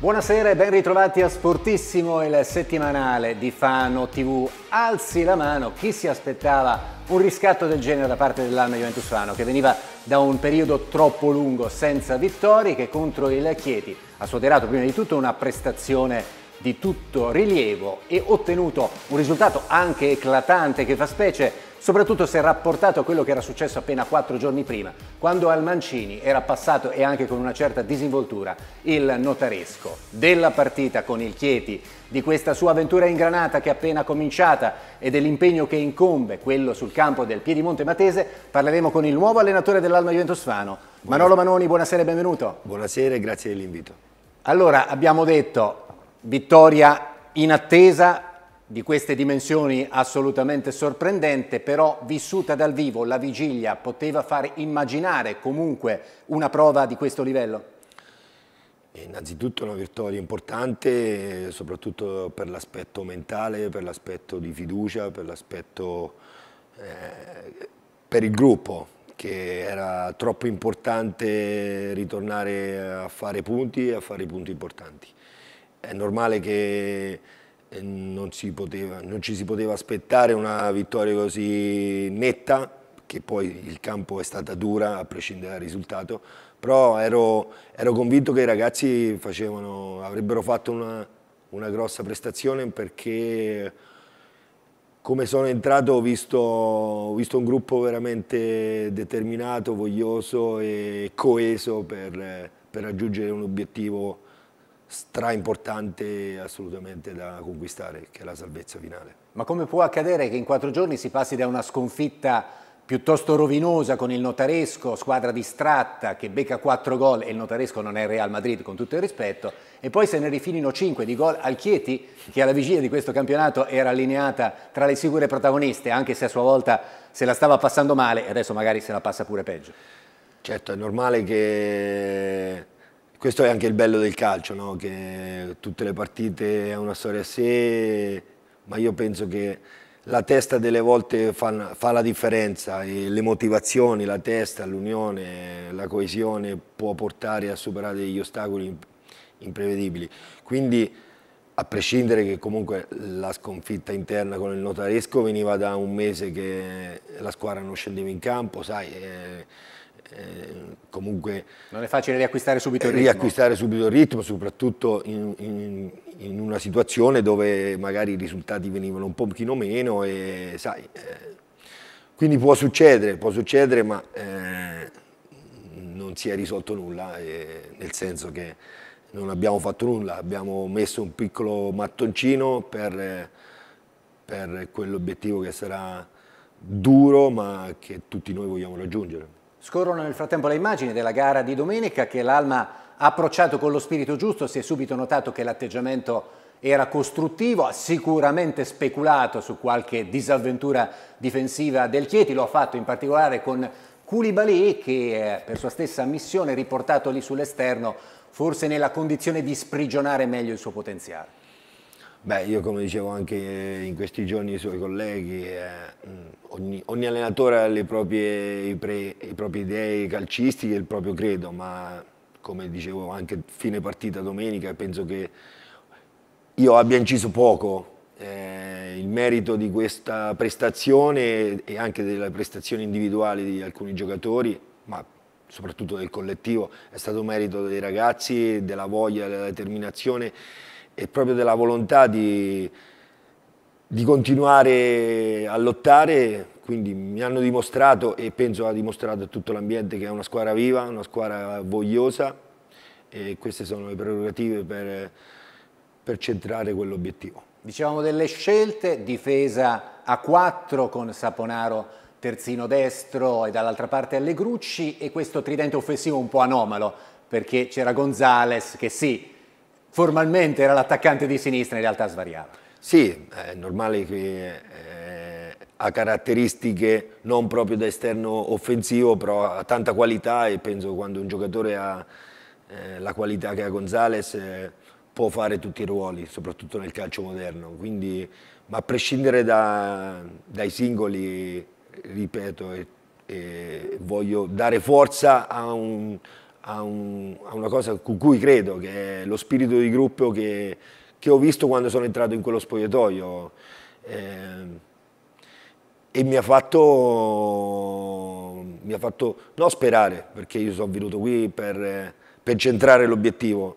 Buonasera e ben ritrovati a Sportissimo, il settimanale di Fano TV. Alzi la mano chi si aspettava un riscatto del genere da parte dell'Alma Juventus Fano, che veniva da un periodo troppo lungo senza vittorie, che contro il Chieti ha soderato prima di tutto una prestazione di tutto rilievo e ottenuto un risultato anche eclatante che fa specie soprattutto se rapportato a quello che era successo appena quattro giorni prima, quando al Mancini era passato e anche con una certa disinvoltura il notaresco della partita con il Chieti, di questa sua avventura in Granata che è appena cominciata e dell'impegno che incombe, quello sul campo del Piedimonte Matese, parleremo con il nuovo allenatore dell'Alma Juventus Fano, Manolo Manoni, buonasera e benvenuto. Buonasera e grazie dell'invito. Allora, abbiamo detto vittoria in attesa, di queste dimensioni assolutamente sorprendente, però vissuta dal vivo, la vigilia poteva far immaginare comunque una prova di questo livello? Eh, innanzitutto una vittoria importante, soprattutto per l'aspetto mentale, per l'aspetto di fiducia, per l'aspetto eh, per il gruppo, che era troppo importante ritornare a fare punti e a fare punti importanti. È normale che non, poteva, non, ci si poteva aspettare una vittoria così netta, che poi il campo è stata dura a prescindere dal risultato, però ero, ero convinto che i ragazzi facevano, avrebbero fatto una, una grossa prestazione perché come sono entrato ho visto, ho visto, un gruppo veramente determinato, voglioso e coeso per, per raggiungere un obiettivo stra importante assolutamente da conquistare, che è la salvezza finale. Ma come può accadere che in quattro giorni si passi da una sconfitta piuttosto rovinosa con il Notaresco, squadra distratta che becca quattro gol e il Notaresco non è il Real Madrid con tutto il rispetto, e poi se ne rifinino cinque di gol al Chieti che alla vigilia di questo campionato era allineata tra le sicure protagoniste, anche se a sua volta se la stava passando male e adesso magari se la passa pure peggio. Certo, è normale che questo è anche il bello del calcio, no? che tutte le partite è una storia a sé, ma io penso che la testa delle volte fa, fa la differenza e le motivazioni, la testa, l'unione, la coesione può portare a superare degli ostacoli imprevedibili. Quindi a prescindere che comunque la sconfitta interna con il notaresco veniva da un mese che la squadra non scendeva in campo, sai... Eh, eh, comunque... Non è facile riacquistare subito il ritmo. Riacquistare subito il ritmo, soprattutto in, in, in una situazione dove magari i risultati venivano un pochino meno e sai... Eh, quindi può succedere, può succedere, ma eh, non si è risolto nulla, eh, nel senso che non abbiamo fatto nulla, abbiamo messo un piccolo mattoncino per, per quell'obiettivo che sarà duro ma che tutti noi vogliamo raggiungere. Scorrono nel frattempo le immagini della gara di domenica che l'Alma ha approcciato con lo spirito giusto, si è subito notato che l'atteggiamento era costruttivo, ha sicuramente speculato su qualche disavventura difensiva del Chieti, lo ha fatto in particolare con Koulibaly che eh, per sua stessa missione riportato lì sull'esterno forse nella condizione di sprigionare meglio il suo potenziale. Beh, io come dicevo anche in questi giorni ai suoi colleghi, eh, ogni, ogni, allenatore ha le proprie, i, pre, i propri idee calcistiche il proprio credo, ma come dicevo anche fine partita domenica penso che io abbia inciso poco. Eh, il merito di questa prestazione e anche delle prestazioni individuali di alcuni giocatori, ma soprattutto del collettivo, è stato merito dei ragazzi, della voglia, della determinazione e proprio della volontà di, di continuare a lottare, quindi mi hanno dimostrato e penso ha dimostrato a tutto l'ambiente che è una squadra viva, una squadra vogliosa e queste sono le prerogative per, per centrare quell'obiettivo. Dicevamo delle scelte, difesa a 4 con Saponaro terzino destro e dall'altra parte Allegrucci e questo tridente offensivo un po' anomalo perché c'era Gonzales che sì, formalmente era l'attaccante di sinistra, in realtà svariava. Sì, è normale che eh, ha caratteristiche non proprio da esterno offensivo, però ha tanta qualità e penso quando un giocatore ha eh, la qualità che ha Gonzales eh, può fare tutti i ruoli, soprattutto nel calcio moderno. Quindi, ma a prescindere da, dai singoli, ripeto, e, e voglio dare forza a, un, a, un, a una cosa con cui credo, che è lo spirito di gruppo che che ho visto quando sono entrato in quello spogliatoio eh, e mi ha fatto, mi ha fatto no, sperare, perché io sono venuto qui per, per centrare l'obiettivo,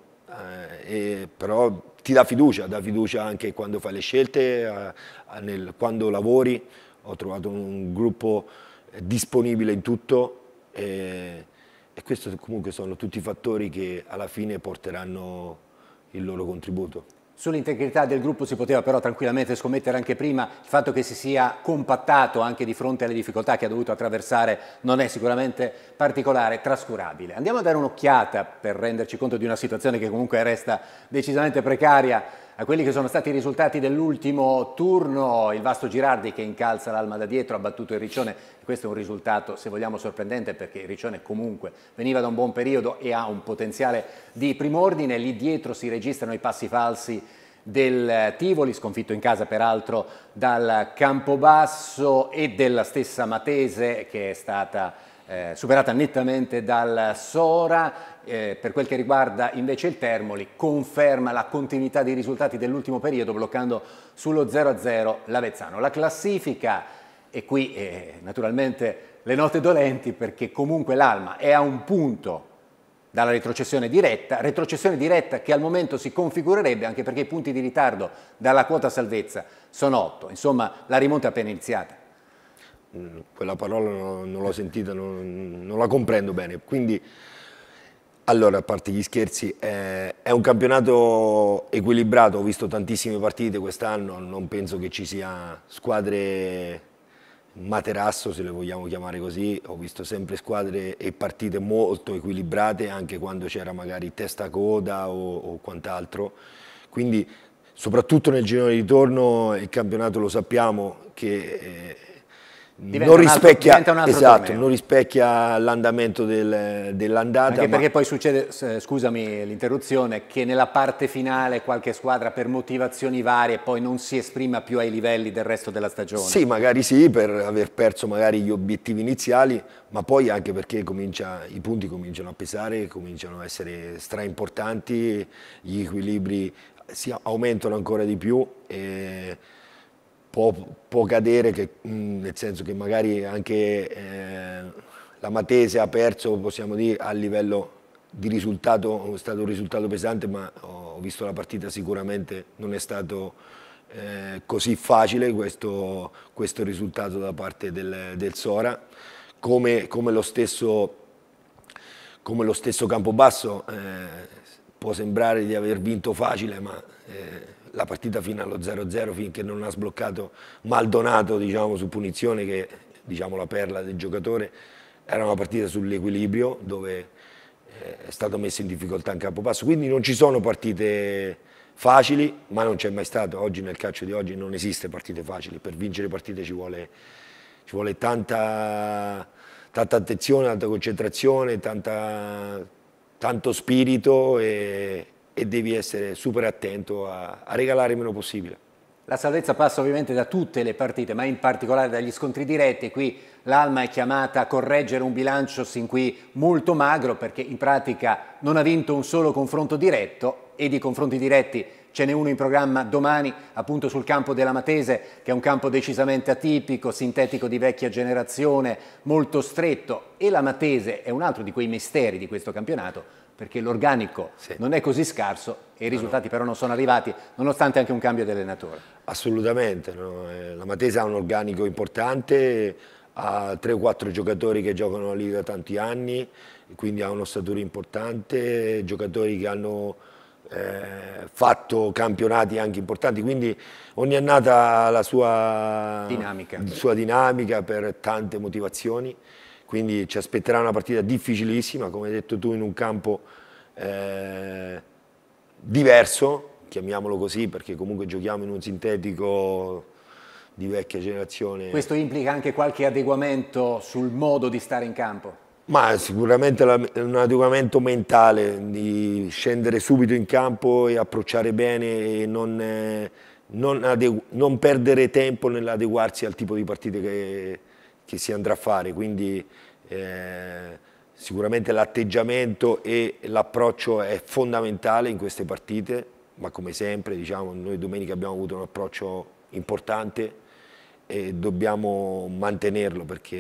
eh, però ti dà fiducia, dà fiducia anche quando fai le scelte, a, a nel, quando lavori, ho trovato un gruppo eh, disponibile in tutto e, e questi comunque sono tutti fattori che alla fine porteranno il loro contributo. Sull'integrità del gruppo si poteva però tranquillamente scommettere anche prima, il fatto che si sia compattato anche di fronte alle difficoltà che ha dovuto attraversare non è sicuramente particolare, trascurabile. Andiamo a dare un'occhiata per renderci conto di una situazione che comunque resta decisamente precaria a quelli che sono stati i risultati dell'ultimo turno, il vasto Girardi che incalza l'alma da dietro, ha battuto il Riccione, questo è un risultato se vogliamo sorprendente perché il Riccione comunque veniva da un buon periodo e ha un potenziale di prim'ordine, lì dietro si registrano i passi falsi del Tivoli, sconfitto in casa peraltro dal Campobasso e della stessa Matese che è stata eh, superata nettamente dal Sora eh, per quel che riguarda invece il Termoli conferma la continuità dei risultati dell'ultimo periodo bloccando sullo 0-0 l'Avezzano. La classifica, e qui eh, naturalmente le note dolenti perché comunque l'Alma è a un punto dalla retrocessione diretta, retrocessione diretta che al momento si configurerebbe anche perché i punti di ritardo dalla quota salvezza sono 8, insomma la rimonta è appena iniziata. Mm, quella parola non l'ho sentita, non, non la comprendo bene, quindi allora, a parte gli scherzi, eh, è un campionato equilibrato, ho visto tantissime partite quest'anno, non penso che ci sia squadre materasso, se le vogliamo chiamare così, ho visto sempre squadre e partite molto equilibrate, anche quando c'era magari testa-coda o, o quant'altro, quindi soprattutto nel girone di ritorno il campionato lo sappiamo che... Eh, non rispecchia, altro, esatto, non rispecchia, l'andamento del, dell'andata. Anche perché poi succede, scusami l'interruzione, che nella parte finale qualche squadra per motivazioni varie poi non si esprima più ai livelli del resto della stagione. Sì, magari sì, per aver perso magari gli obiettivi iniziali, ma poi anche perché comincia, i punti cominciano a pesare, cominciano a essere straimportanti, gli equilibri si aumentano ancora di più. E può, può cadere, che, mm, nel senso che magari anche eh, la Matese ha perso, possiamo dire, a livello di risultato, è stato un risultato pesante, ma ho visto la partita sicuramente non è stato eh, così facile questo, questo, risultato da parte del, del Sora, come, come, lo stesso, come lo stesso Campobasso eh, può sembrare di aver vinto facile, ma... Eh, la partita fino allo 0-0 finché non ha sbloccato Maldonato diciamo, su punizione che diciamo, la perla del giocatore era una partita sull'equilibrio dove eh, è stato messo in difficoltà in campopasso quindi non ci sono partite facili ma non c'è mai stato oggi nel calcio di oggi non esiste partite facili per vincere partite ci vuole, ci vuole tanta, tanta, attenzione tanta concentrazione tanta, tanto spirito e e devi essere super attento a, a regalare il meno possibile. La salvezza passa ovviamente da tutte le partite, ma in particolare dagli scontri diretti. Qui l'Alma è chiamata a correggere un bilancio sin qui molto magro perché in pratica non ha vinto un solo confronto diretto e di confronti diretti ce n'è uno in programma domani appunto sul campo della Matese che è un campo decisamente atipico, sintetico di vecchia generazione, molto stretto e la Matese è un altro di quei misteri di questo campionato perché l'organico sì. non è così scarso e i risultati no, no. però non sono arrivati, nonostante anche un cambio di allenatore. Assolutamente, no? Eh, la Matesa ha un organico importante, ha 3 o 4 giocatori che giocano lì da tanti anni, quindi ha uno statura importante, giocatori che hanno eh, fatto campionati anche importanti, quindi ogni annata ha la sua dinamica. sua dinamica per tante motivazioni quindi ci aspetterà una partita difficilissima, come hai detto tu, in un campo eh, diverso, chiamiamolo così, perché comunque giochiamo in un sintetico di vecchia generazione. Questo implica anche qualche adeguamento sul modo di stare in campo? Ma sicuramente un adeguamento mentale, di scendere subito in campo e approcciare bene e non, eh, non, non perdere tempo nell'adeguarsi al tipo di partite che, che si andrà a fare, quindi eh, sicuramente l'atteggiamento e l'approccio è fondamentale in queste partite, ma come sempre diciamo, noi domenica abbiamo avuto un approccio importante e dobbiamo mantenerlo perché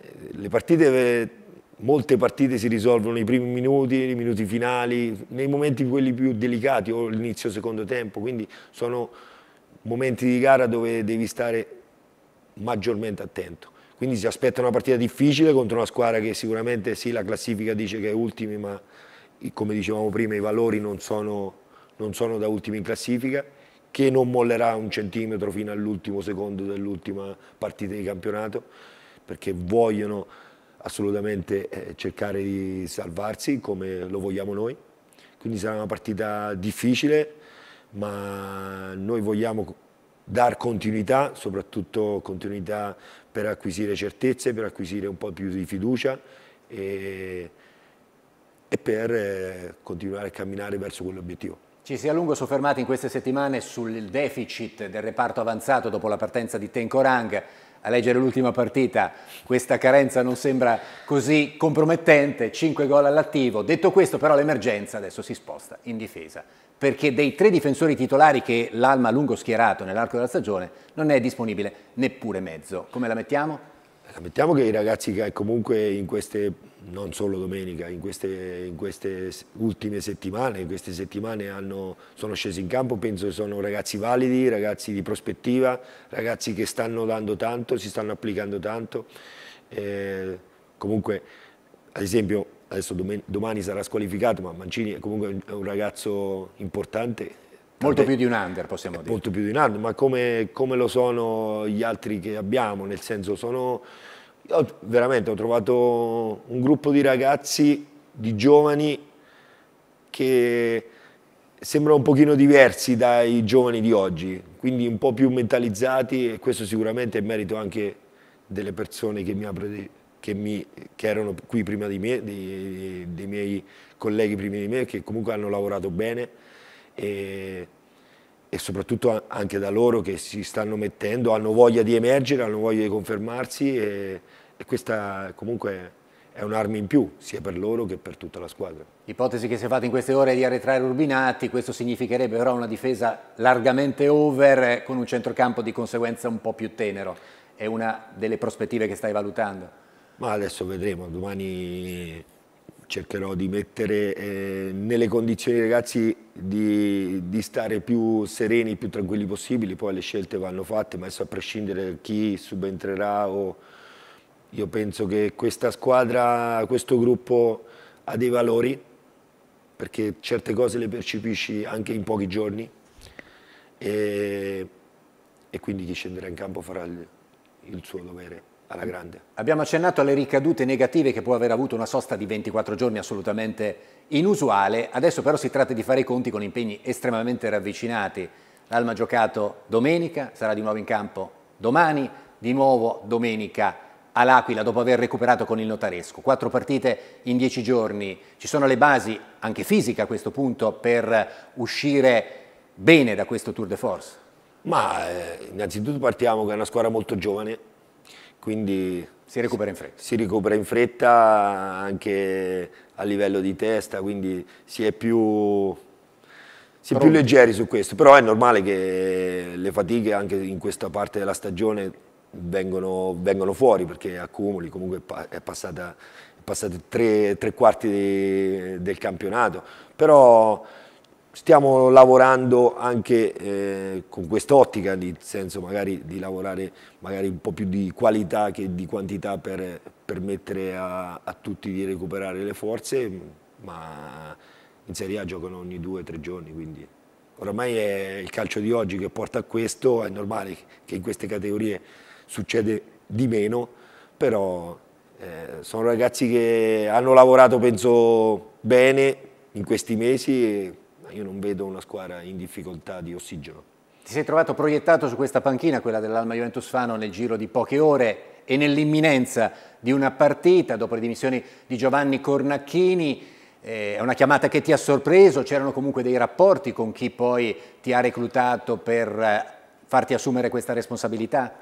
eh, le partite, molte partite si risolvono nei primi minuti, nei minuti finali, nei momenti quelli più delicati o l'inizio secondo tempo, quindi sono momenti di gara dove devi stare maggiormente attento. Quindi si aspetta una partita difficile contro una squadra che sicuramente sì, la classifica dice che è ultima, ma come dicevamo prima i valori non sono, non sono da ultimi in classifica, che non mollerà un centimetro fino all'ultimo secondo dell'ultima partita di campionato, perché vogliono assolutamente eh, cercare di salvarsi come lo vogliamo noi. Quindi sarà una partita difficile, ma noi vogliamo dar continuità, soprattutto continuità per acquisire certezze, per acquisire un po' più di fiducia e, e per eh, continuare a camminare verso quell'obiettivo. Ci si è a lungo soffermati in queste settimane sul deficit del reparto avanzato dopo la partenza di Tenkorang. A leggere l'ultima partita questa carenza non sembra così compromettente, 5 gol all'attivo. Detto questo però l'emergenza adesso si sposta in difesa perché dei tre difensori titolari che l'Alma ha lungo schierato nell'arco della stagione non è disponibile neppure mezzo. Come la mettiamo? La mettiamo che i ragazzi che comunque in queste, non solo domenica, in queste, in queste ultime settimane, in queste settimane hanno, sono scesi in campo, penso che sono ragazzi validi, ragazzi di prospettiva, ragazzi che stanno dando tanto, si stanno applicando tanto. Eh, comunque, ad esempio, adesso domani sarà squalificato, ma Mancini è comunque un ragazzo importante. Molto più di un under, possiamo dire. Molto più di un under, ma come, come lo sono gli altri che abbiamo, nel senso sono... Io veramente ho trovato un gruppo di ragazzi, di giovani, che sembrano un pochino diversi dai giovani di oggi, quindi un po' più mentalizzati e questo sicuramente è merito anche delle persone che mi ha preceduto che, mi, che erano qui prima di me, di, dei miei colleghi prima di me, che comunque hanno lavorato bene e, e soprattutto anche da loro che si stanno mettendo, hanno voglia di emergere, hanno voglia di confermarsi e, e questa comunque è un'arma in più sia per loro che per tutta la squadra. L'ipotesi che si è fatta in queste ore è di arretrare Urbinati, questo significherebbe però una difesa largamente over con un centrocampo di conseguenza un po' più tenero. È una delle prospettive che stai valutando? Ma adesso vedremo, domani cercherò di mettere eh, nelle condizioni i ragazzi di, di, stare più sereni, più tranquilli possibili, poi le scelte vanno fatte, ma adesso a prescindere da chi subentrerà o... Io penso che questa squadra, questo gruppo ha dei valori, perché certe cose le percepisci anche in pochi giorni e, e quindi chi scenderà in campo farà il, il suo dovere alla grande. Abbiamo accennato alle ricadute negative che può aver avuto una sosta di 24 giorni assolutamente inusuale, adesso però si tratta di fare i conti con impegni estremamente ravvicinati. L'Alma ha giocato domenica, sarà di nuovo in campo domani, di nuovo domenica all'Aquila dopo aver recuperato con il notaresco. Quattro partite in dieci giorni, ci sono le basi, anche fisiche a questo punto, per uscire bene da questo Tour de Force? Ma eh, innanzitutto partiamo che è una squadra molto giovane, quindi si recupera in fretta. Si recupera in fretta anche a livello di testa, quindi si è più si è più leggeri su questo, però è normale che le fatiche anche in questa parte della stagione vengono, vengono fuori perché accumuli, comunque è passata, è passata tre, tre quarti di, del campionato, però Stiamo lavorando anche eh, con quest'ottica, nel senso magari di lavorare magari un po' più di qualità che di quantità per permettere a, a tutti di recuperare le forze, ma in Serie A giocano ogni due o tre giorni, quindi ormai è il calcio di oggi che porta a questo, è normale che in queste categorie succede di meno, però eh, sono ragazzi che hanno lavorato penso bene in questi mesi io non vedo una squadra in difficoltà di ossigeno. Ti sei trovato proiettato su questa panchina, quella dell'Alma Juventus Fano, nel giro di poche ore e nell'imminenza di una partita dopo le dimissioni di Giovanni Cornacchini. Eh, è eh, una chiamata che ti ha sorpreso, c'erano comunque dei rapporti con chi poi ti ha reclutato per eh, farti assumere questa responsabilità?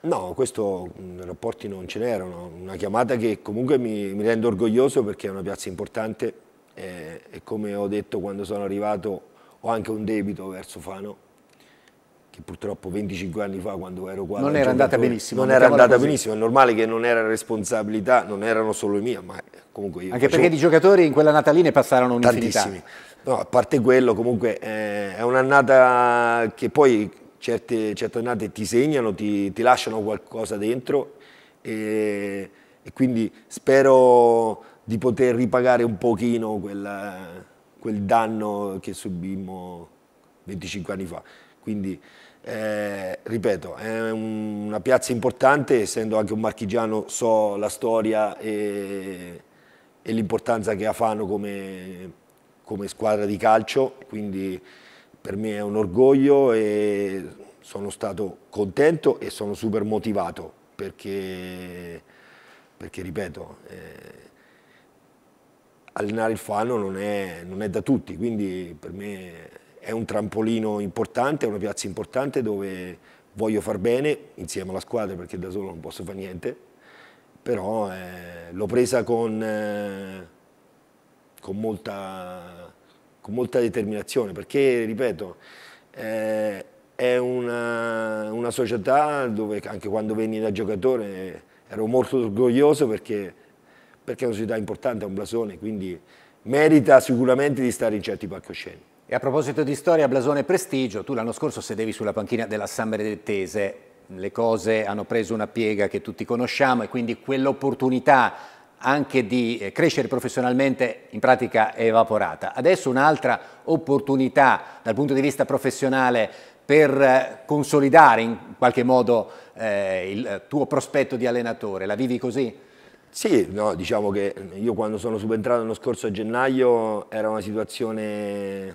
No, questo mm, rapporti non ce n'erano, una chiamata che comunque mi, mi rende orgoglioso perché è una piazza importante e, eh, e come ho detto quando sono arrivato ho anche un debito verso Fano che purtroppo 25 anni fa quando ero qua non era andata benissimo non era andata così. benissimo è normale che non era responsabilità non erano solo mia ma comunque io anche perché di giocatori in quella natalina passarono un'infinità tantissimi no, a parte quello comunque eh, è un'annata che poi certe, certe annate ti segnano ti, ti lasciano qualcosa dentro e, e quindi spero di poter ripagare un pochino quel, quel danno che subimmo 25 anni fa. Quindi, eh, ripeto, è un, una piazza importante, essendo anche un marchigiano so la storia e, e l'importanza che ha Fano come, come squadra di calcio, quindi per me è un orgoglio e sono stato contento e sono super motivato perché, perché ripeto, eh, allenare il fallo non è, non è da tutti, quindi per me è un trampolino importante, è una piazza importante dove voglio far bene insieme alla squadra perché da solo non posso fare niente, però eh, l'ho presa con, eh, con, molta, con, molta, determinazione perché, ripeto, eh, è una, una, società dove anche quando venni da giocatore ero molto orgoglioso perché perché è una società importante, è un blasone, quindi merita sicuramente di stare in certi palcoscenici. E a proposito di storia, blasone e prestigio, tu l'anno scorso sedevi sulla panchina della San Benedettese, le cose hanno preso una piega che tutti conosciamo e quindi quell'opportunità anche di eh, crescere professionalmente in pratica è evaporata. Adesso un'altra opportunità dal punto di vista professionale per eh, consolidare in qualche modo eh, il tuo prospetto di allenatore, la vivi così? Sì, no, diciamo che io quando sono subentrato lo scorso gennaio era una situazione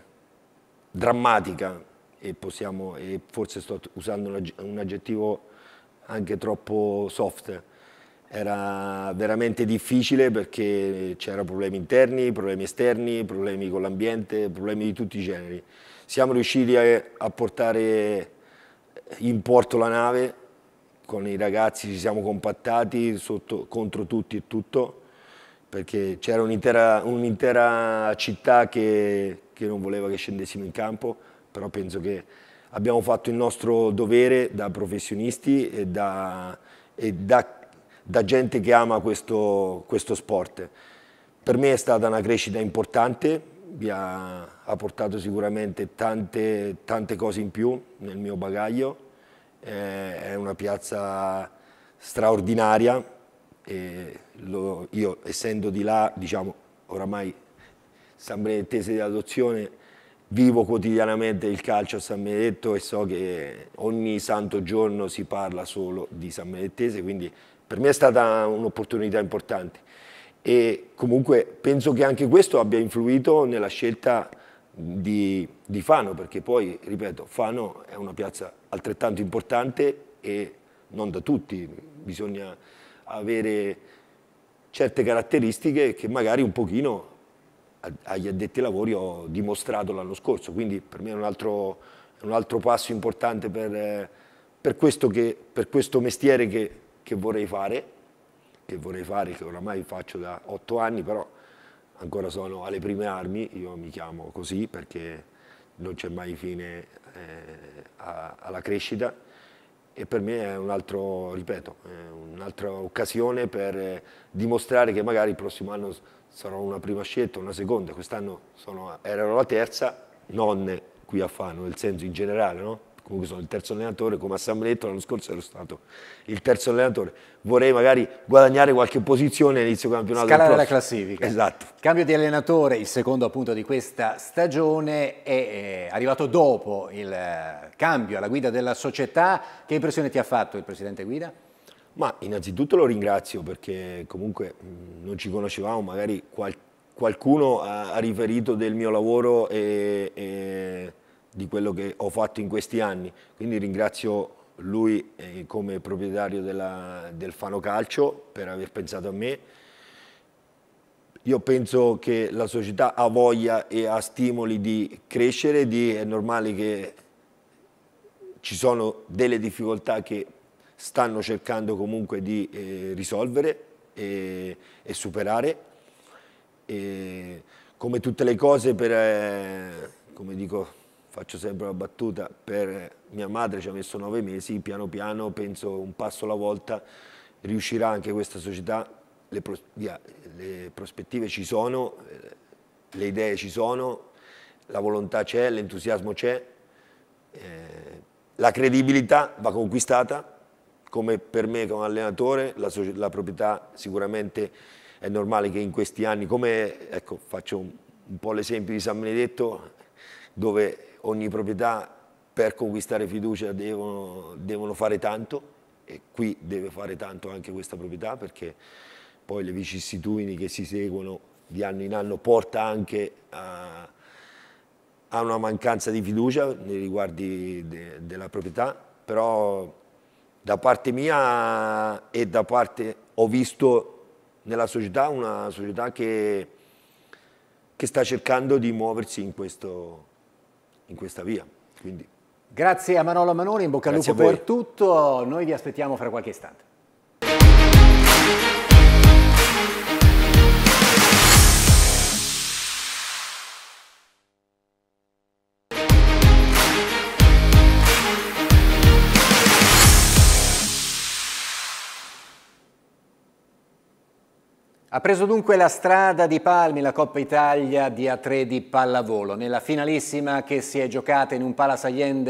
drammatica e, possiamo, e forse sto usando un aggettivo anche troppo soft. Era veramente difficile perché c'erano problemi interni, problemi esterni, problemi con l'ambiente, problemi di tutti i generi. Siamo riusciti a, a portare in porto la nave con i ragazzi ci siamo compattati sotto, contro tutti e tutto, perché c'era un'intera un città che, che non voleva che scendessimo in campo, però penso che abbiamo fatto il nostro dovere da professionisti e da, e da, da gente che ama questo, questo, sport. Per me è stata una crescita importante, mi ha, ha portato sicuramente tante, tante cose in più nel mio bagaglio eh, è una piazza straordinaria e lo, io essendo di là, diciamo oramai San Benedettese di adozione, vivo quotidianamente il calcio a San Benedetto e so che ogni santo giorno si parla solo di San Benedettese, quindi per me è stata un'opportunità importante e comunque penso che anche questo abbia influito nella scelta di, di Fano, perché poi, ripeto, Fano è una piazza altrettanto importante e non da tutti, bisogna avere certe caratteristiche che magari un pochino agli addetti ai lavori ho dimostrato l'anno scorso, quindi per me è un altro, un altro passo importante per, per, questo che, per, questo mestiere che, che vorrei fare, che vorrei fare, che oramai faccio da otto anni, però ancora sono alle prime armi, io mi chiamo così perché non c'è mai fine eh, a, alla crescita e per me è un altro, ripeto, un'altra occasione per eh, dimostrare che magari il prossimo anno sarò una prima scelta, una seconda, quest'anno ero la terza, non qui a Fano, nel senso in generale, no? comunque sono il terzo allenatore, come a San Benedetto l'anno scorso ero stato il terzo allenatore, vorrei magari guadagnare qualche posizione all'inizio campionato. Scalare la classifica. Esatto. Cambio di allenatore, il secondo appunto di questa stagione, è arrivato dopo il eh, cambio alla guida della società. Che impressione ti ha fatto il presidente Guida? Ma innanzitutto lo ringrazio perché comunque non ci conoscevamo, magari qualcuno ha riferito del mio lavoro e, e di quello che ho fatto in questi anni. Quindi ringrazio lui eh, come proprietario della, del Fano Calcio per aver pensato a me. Io penso che la società ha voglia e ha stimoli di crescere, di, è normale che ci sono delle difficoltà che stanno cercando comunque di eh, risolvere e, e superare. E, come tutte le cose, per, eh, come dico faccio sempre una battuta, per mia madre ci ha messo nove mesi, piano piano penso un passo alla volta riuscirà anche questa società, le, pros via, le prospettive ci sono, eh, le idee ci sono, la volontà c'è, l'entusiasmo c'è, eh, la credibilità va conquistata, come per me come allenatore, la, la proprietà sicuramente è normale che in questi anni, come ecco, faccio un, un po' l'esempio di San Benedetto, dove ogni proprietà per conquistare fiducia devono, devono fare tanto e qui deve fare tanto anche questa proprietà perché poi le vicissitudini che si seguono di anno in anno porta anche a, a una mancanza di fiducia nei riguardi de, della proprietà, però da parte mia e da parte ho visto nella società una società che, che sta cercando di muoversi in questo, in questa via. Quindi. Grazie a Manolo Manoni, in bocca al lupo per tutto, noi vi aspettiamo fra qualche istante. Ha preso dunque la strada di Palmi la Coppa Italia di A3 di pallavolo. Nella finalissima che si è giocata in un Palas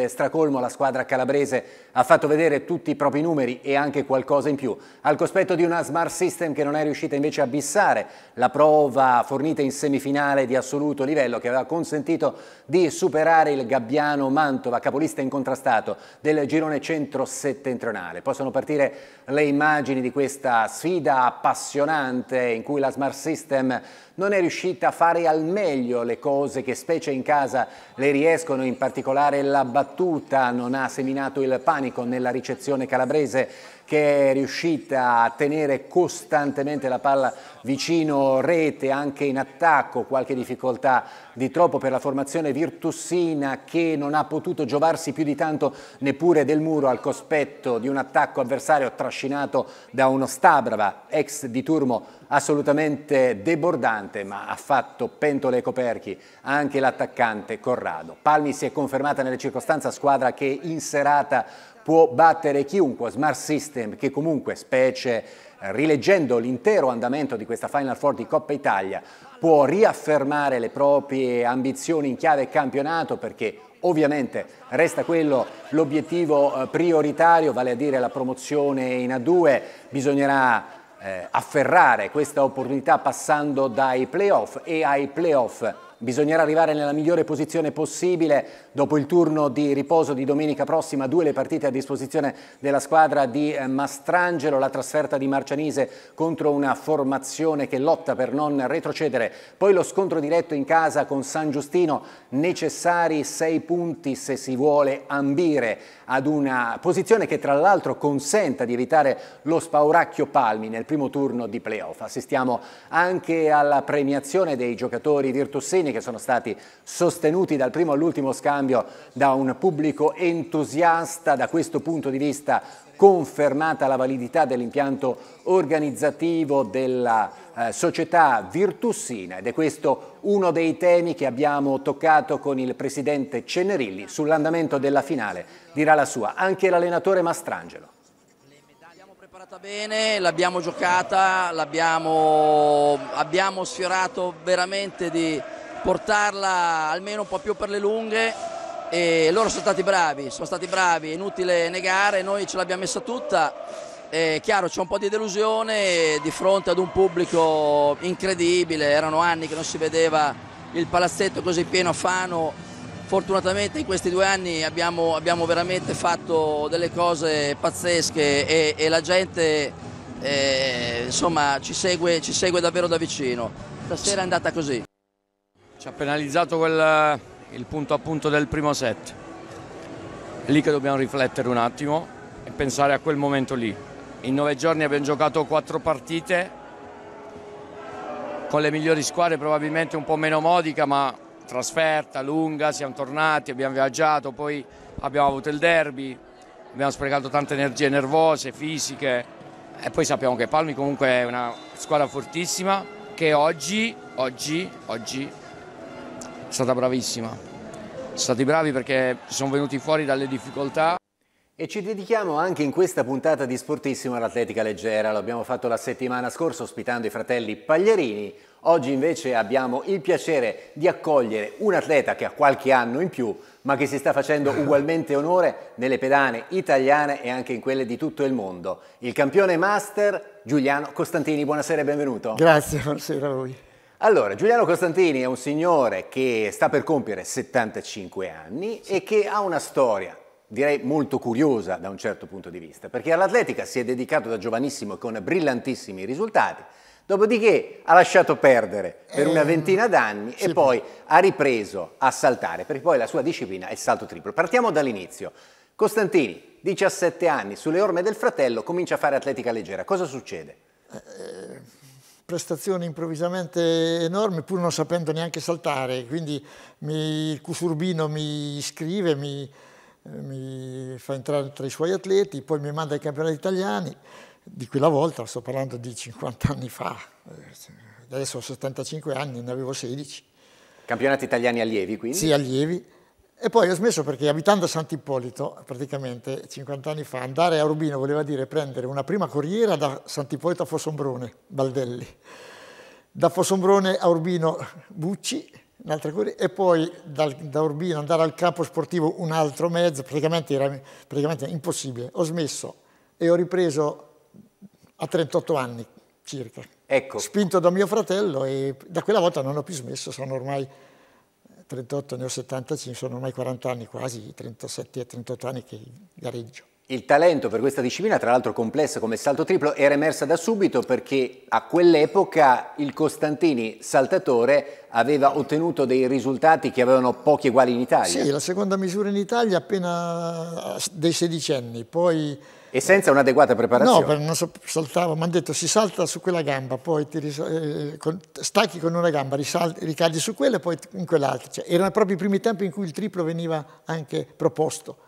stracolmo la squadra calabrese ha fatto vedere tutti i propri numeri e anche qualcosa in più. Al cospetto di una Smart System che non è riuscita invece a bissare la prova fornita in semifinale di assoluto livello che aveva consentito di superare il Gabbiano Mantova, capolista incontrastato del girone centro-settentrionale. Possono partire le immagini di questa sfida appassionante europee in cui la smart system non è riuscita a fare al meglio le cose che specie in casa le riescono, in particolare la battuta non ha seminato il panico nella ricezione calabrese che è riuscita a tenere costantemente la palla vicino rete, anche in attacco, qualche difficoltà di troppo per la formazione virtussina che non ha potuto giovarsi più di tanto neppure del muro al cospetto di un attacco avversario trascinato da uno Stabrava, ex di Turmo, assolutamente debordante, ma ha fatto pentole e coperchi anche l'attaccante Corrado. Palmi si è confermata nelle circostanze squadra che in serata può battere chiunque, Smart System che comunque specie eh, rileggendo l'intero andamento di questa Final Four di Coppa Italia può riaffermare le proprie ambizioni in chiave campionato perché Ovviamente resta quello l'obiettivo eh, prioritario, vale a dire la promozione in A2, bisognerà eh, afferrare questa opportunità passando dai playoff e ai playoff bisognerà arrivare nella migliore posizione possibile dopo il turno di riposo di domenica prossima, due le partite a disposizione della squadra di eh, Mastrangelo, la trasferta di Marcianise contro una formazione che lotta per non retrocedere, poi lo scontro diretto in casa con San Giustino, necessari sei punti se si vuole ambire ad una posizione che tra l'altro consenta di evitare lo spauracchio palmi nel primo turno di playoff. Assistiamo anche alla premiazione dei giocatori virtussini che sono stati sostenuti dal primo all'ultimo scambio da un pubblico entusiasta. Da questo punto di vista confermata la validità dell'impianto organizzativo della eh, società virtussina ed è questo uno dei temi che abbiamo toccato con il presidente Cenerilli sull'andamento della finale dirà la sua anche l'allenatore Mastrangelo preparata bene, l'abbiamo giocata, l'abbiamo abbiamo sfiorato veramente di portarla almeno un po' più per le lunghe e loro sono stati bravi, sono stati bravi, è inutile negare, noi ce l'abbiamo messa tutta è chiaro c'è un po' di delusione di fronte ad un pubblico incredibile, erano anni che non si vedeva il palazzetto così pieno a Fano, fortunatamente in questi due anni abbiamo, abbiamo veramente fatto delle cose pazzesche e, e la gente eh, insomma, ci, segue, ci segue davvero da vicino, stasera è andata così. Ci ha penalizzato quel, il punto a punto del primo set, è lì che dobbiamo riflettere un attimo e pensare a quel momento lì. In nove giorni abbiamo giocato quattro partite con le migliori squadre, probabilmente un po' meno modica, ma trasferta, lunga, siamo tornati, abbiamo viaggiato, poi abbiamo avuto il derby, abbiamo sprecato tante energie nervose, fisiche e poi sappiamo che Palmi comunque è una squadra fortissima che oggi, oggi, oggi è stata bravissima. Sono stati bravi perché sono venuti fuori dalle difficoltà. E ci dedichiamo anche in questa puntata di Sportissimo all'atletica leggera. Lo abbiamo fatto la settimana scorsa ospitando i fratelli Pagliarini. Oggi invece abbiamo il piacere di accogliere un atleta che ha qualche anno in più, ma che si sta facendo ugualmente onore nelle pedane italiane e anche in quelle di tutto il mondo. Il campione master Giuliano Costantini. Buonasera e benvenuto. Grazie, buonasera a voi. Allora, Giuliano Costantini è un signore che sta per compiere 75 anni sì. e che ha una storia direi molto curiosa da un certo punto di vista, perché all'atletica si è dedicato da giovanissimo con brillantissimi risultati, dopodiché ha lasciato perdere per una eh, ventina d'anni e poi ha ripreso a saltare, perché poi la sua disciplina è il salto triplo. Partiamo dall'inizio. Costantini, 17 anni, sulle orme del fratello, comincia a fare atletica leggera. Cosa succede? Eh, prestazioni improvvisamente enormi, pur non sapendo neanche saltare, quindi mi, il Cusurbino mi iscrive, mi, eh, mi fa entrare tra i suoi atleti, poi mi manda ai campionati italiani, di quella volta sto parlando di 50 anni fa, eh, adesso ho 75 anni, ne avevo 16. Campionati italiani allievi quindi? Sì, allievi. E poi ho smesso perché abitando a Sant'Ippolito, praticamente 50 anni fa, andare a Rubino voleva dire prendere una prima corriera da Sant'Ippolito a Fossombrone, Baldelli, da Fossombrone a Urbino Bucci, e poi dal, da Urbino andare al campo sportivo un altro mezzo, praticamente era praticamente impossibile. Ho smesso e ho ripreso a 38 anni circa, ecco. spinto da mio fratello e da quella volta non ho più smesso, sono ormai 38, ne ho 75, sono ormai 40 anni, quasi 37-38 anni che gareggio. Il talento per questa disciplina, tra l'altro complessa come salto triplo, era emersa da subito perché a quell'epoca il Costantini saltatore aveva ottenuto dei risultati che avevano pochi uguali in Italia. Sì, la seconda misura in Italia appena dei sedicenni, poi... E senza un'adeguata preparazione? No, non so, saltavo, mi hanno detto si salta su quella gamba, poi eh, con, stacchi con una gamba, risalti, ricadi su quella e poi in quell'altra. Cioè, erano proprio i primi tempi in cui il triplo veniva anche proposto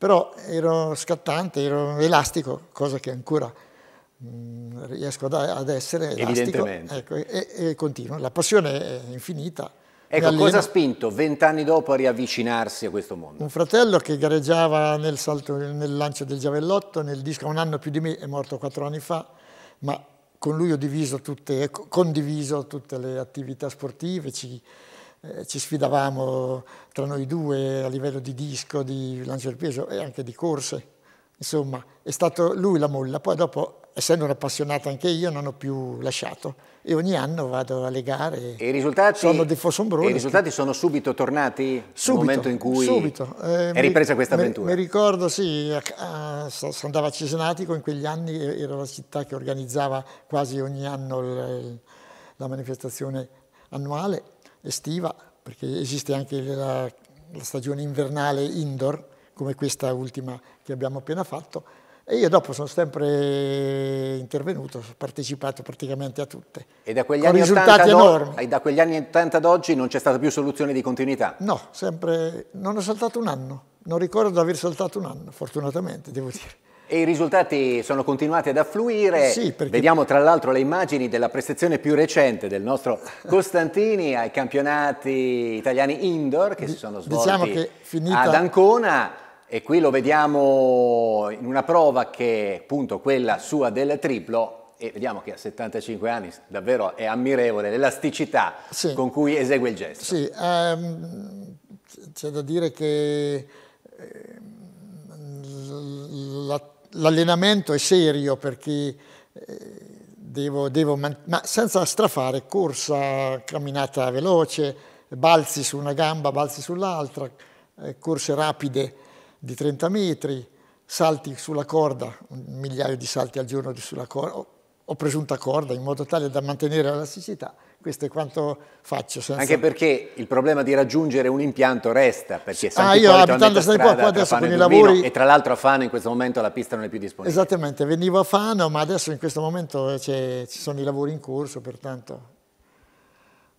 però ero scattante, ero elastico, cosa che ancora mh, mm, riesco ad, ad essere elastico. Ecco, e, e, continuo, la passione è infinita. Ecco, cosa ha spinto vent'anni dopo a riavvicinarsi a questo mondo? Un fratello che gareggiava nel, salto, nel lancio del giavellotto, nel disco un anno più di me, è morto quattro anni fa, ma con lui ho diviso tutte, condiviso tutte le attività sportive, ci, eh, ci sfidavamo tra noi due a livello di disco, di lancio del peso e anche di corse. Insomma, è stato lui la molla, poi dopo, essendo un appassionato anche io, non ho più lasciato e ogni anno vado alle gare. E i risultati, sono, e i risultati sono subito tornati subito, nel momento in cui subito. Eh, è ripresa questa avventura? Mi, ricordo, sì, a, a, andavo a Cesenatico in quegli anni, era la città che organizzava quasi ogni anno il, la manifestazione annuale estiva, perché esiste anche la, la stagione invernale indoor, come questa ultima che abbiamo appena fatto, e io dopo sono sempre intervenuto, ho partecipato praticamente a tutte. E da quegli, Con anni 80, enormi. E da quegli anni 80 ad oggi non c'è stata più soluzione di continuità? No, sempre, non ho saltato un anno, non ricordo di aver saltato un anno, fortunatamente devo dire. E i risultati sono continuati ad affluire. Sì, perché... Vediamo tra l'altro le immagini della prestazione più recente del nostro Costantini ai campionati italiani indoor che si sono diciamo svolti diciamo finita... ad Ancona. E qui lo vediamo in una prova che è appunto quella sua del triplo e vediamo che a 75 anni davvero è ammirevole l'elasticità sì. con cui esegue il gesto. Sì, um, c'è da dire che eh, l'allenamento è serio perché eh, devo, devo ma senza strafare corsa, camminata veloce, balzi su una gamba, balzi sull'altra, eh, corse rapide di 30 metri, salti sulla corda, un migliaio di salti al giorno sulla corda, o presunta corda in modo tale da mantenere l'elasticità. Questo è quanto faccio. Senza... Anche perché il problema di raggiungere un impianto resta, perché San ah, io abitando a qua, qua adesso con i lavori... E tra l'altro a Fano in questo momento la pista non è più disponibile. Esattamente, venivo a Fano, ma adesso in questo momento ci sono i lavori in corso, pertanto...